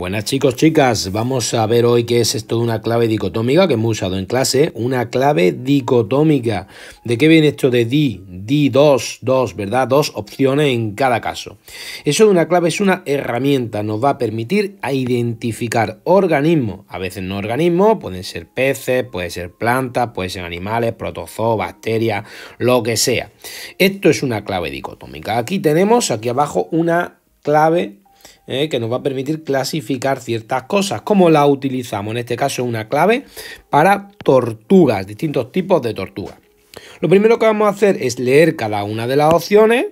Buenas chicos, chicas, vamos a ver hoy qué es esto de una clave dicotómica que hemos usado en clase, una clave dicotómica. ¿De qué viene esto de di? Di dos, dos, ¿verdad? Dos opciones en cada caso. Eso de una clave es una herramienta, nos va a permitir a identificar organismos, a veces no organismos, pueden ser peces, pueden ser plantas, pueden ser animales, protozoos, bacterias, lo que sea. Esto es una clave dicotómica. Aquí tenemos, aquí abajo, una clave ¿eh? que nos va a permitir clasificar ciertas cosas. como la utilizamos? En este caso una clave para tortugas, distintos tipos de tortugas. Lo primero que vamos a hacer es leer cada una de las opciones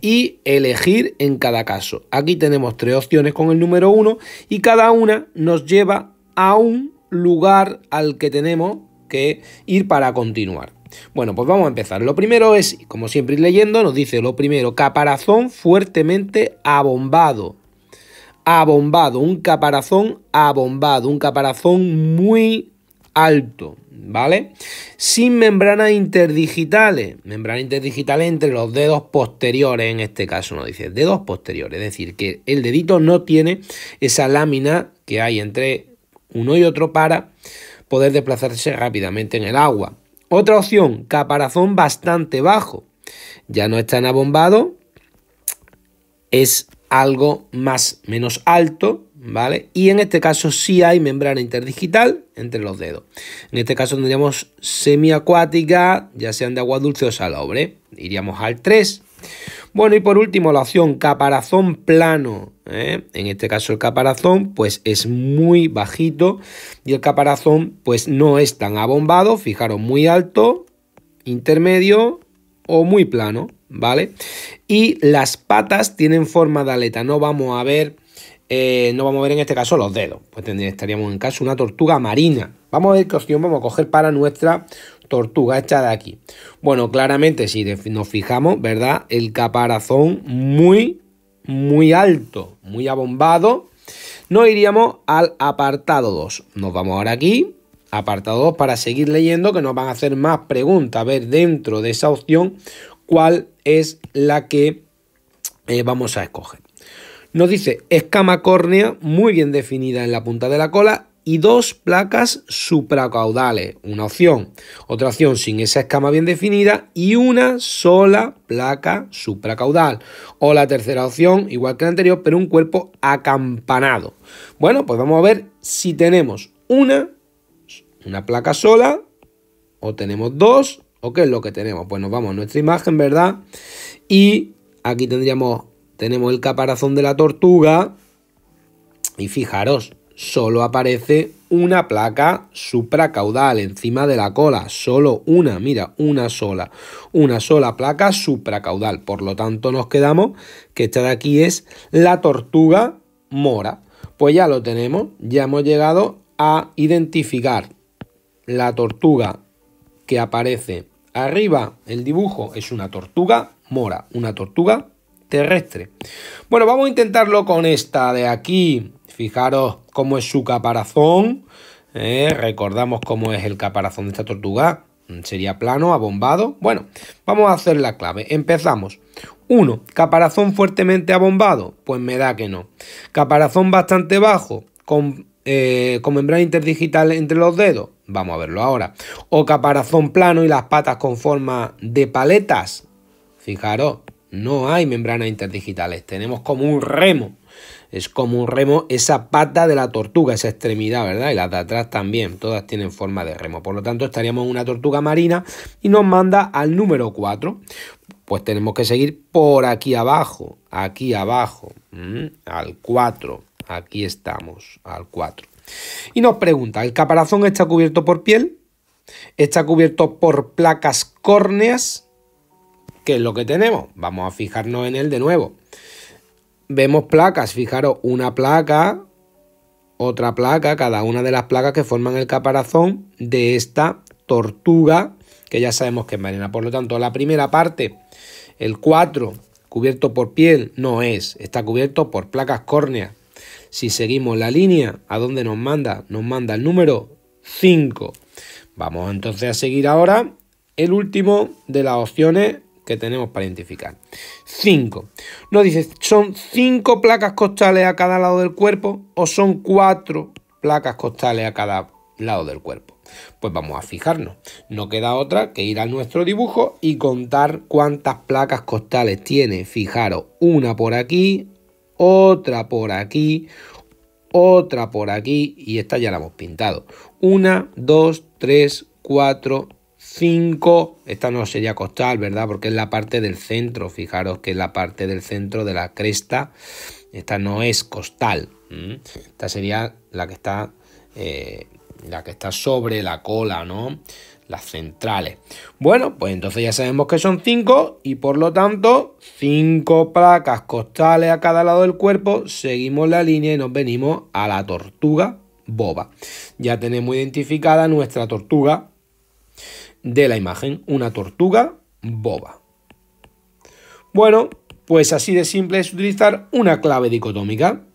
y elegir en cada caso. Aquí tenemos tres opciones con el número 1 y cada una nos lleva a un lugar al que tenemos que ir para continuar. Bueno, pues vamos a empezar. Lo primero es, como siempre leyendo, nos dice lo primero, caparazón fuertemente abombado. Abombado, un caparazón abombado, un caparazón muy alto, ¿vale? Sin membranas interdigitales, membrana interdigital entre los dedos posteriores, en este caso nos dice, dedos posteriores, es decir, que el dedito no tiene esa lámina que hay entre uno y otro para poder desplazarse rápidamente en el agua. Otra opción, caparazón bastante bajo. Ya no está en abombado, es algo más, menos alto, ¿vale? Y en este caso sí hay membrana interdigital entre los dedos. En este caso tendríamos semiacuática, ya sean de agua dulce o salobre. Iríamos al 3. Bueno, y por último, la opción caparazón plano. ¿eh? En este caso el caparazón pues es muy bajito y el caparazón pues no es tan abombado. Fijaros, muy alto, intermedio o muy plano, ¿vale? Y las patas tienen forma de aleta. No vamos a ver... Eh, no vamos a ver en este caso los dedos, pues estaríamos en caso una tortuga marina. Vamos a ver qué opción vamos a coger para nuestra tortuga hecha de aquí. Bueno, claramente si nos fijamos, ¿verdad? El caparazón muy, muy alto, muy abombado. Nos iríamos al apartado 2. Nos vamos ahora aquí, apartado 2, para seguir leyendo que nos van a hacer más preguntas. A ver dentro de esa opción cuál es la que eh, vamos a escoger. Nos dice escama córnea muy bien definida en la punta de la cola y dos placas supracaudales, una opción. Otra opción sin esa escama bien definida y una sola placa supracaudal. O la tercera opción, igual que la anterior, pero un cuerpo acampanado. Bueno, pues vamos a ver si tenemos una, una placa sola o tenemos dos o qué es lo que tenemos. Pues nos vamos a nuestra imagen, ¿verdad? Y aquí tendríamos, tenemos el caparazón de la tortuga y fijaros, solo aparece una placa supracaudal encima de la cola, solo una, mira, una sola, una sola placa supracaudal. Por lo tanto, nos quedamos que esta de aquí es la tortuga mora. Pues ya lo tenemos, ya hemos llegado a identificar la tortuga que aparece arriba. El dibujo es una tortuga mora, una tortuga terrestre. Bueno, vamos a intentarlo con esta de aquí. Fijaros cómo es su caparazón. ¿eh? recordamos cómo es el caparazón de esta tortuga. Mm, sería plano, abombado. Bueno, vamos a hacer la clave. Empezamos. 1. Caparazón fuertemente abombado. Pues me da que no. Caparazón bastante bajo. Con, eh, con membrana interdigital entre los dedos. Vamos a verlo ahora. O caparazón plano y las patas con forma de paletas. Fijaros, no hay membranas interdigitales. Tenemos como un remo. Es como un remo esa pata de la tortuga, esa extremidad, ¿verdad? Y las de atrás también. Todas tienen forma de remo. Por lo tanto, estaríamos en una tortuga marina y nos manda al número 4. Pues tenemos que seguir por aquí abajo. Aquí abajo. Al 4. Aquí estamos. Al 4. Y nos pregunta, ¿el caparazón está cubierto por piel? ¿Está cubierto por placas córneas? es lo que tenemos? Vamos a fijarnos en él de nuevo. Vemos placas, fijaros, una placa, otra placa, cada una de las placas que forman el caparazón de esta tortuga, que ya sabemos que es marina. Por lo tanto, la primera parte, el 4, cubierto por piel, no es, está cubierto por placas córneas. Si seguimos la línea, ¿a dónde nos manda? Nos manda el número 5. Vamos entonces a seguir ahora el último de las opciones que tenemos para identificar. 5. Nos dice, ¿son 5 placas costales a cada lado del cuerpo o son 4 placas costales a cada lado del cuerpo? Pues vamos a fijarnos. No queda otra que ir a nuestro dibujo y contar cuántas placas costales tiene. Fijaros, una por aquí, otra por aquí, otra por aquí y esta ya la hemos pintado. Una, dos, tres, cuatro, 5, esta no sería costal, ¿verdad? Porque es la parte del centro, fijaros que es la parte del centro de la cresta, esta no es costal, esta sería la que está... Eh, la que está sobre la cola, ¿no? Las centrales. Bueno, pues entonces ya sabemos que son 5 y por lo tanto 5 placas costales a cada lado del cuerpo. Seguimos la línea y nos venimos a la tortuga boba. Ya tenemos identificada nuestra tortuga de la imagen, una tortuga boba. Bueno, pues así de simple es utilizar una clave dicotómica.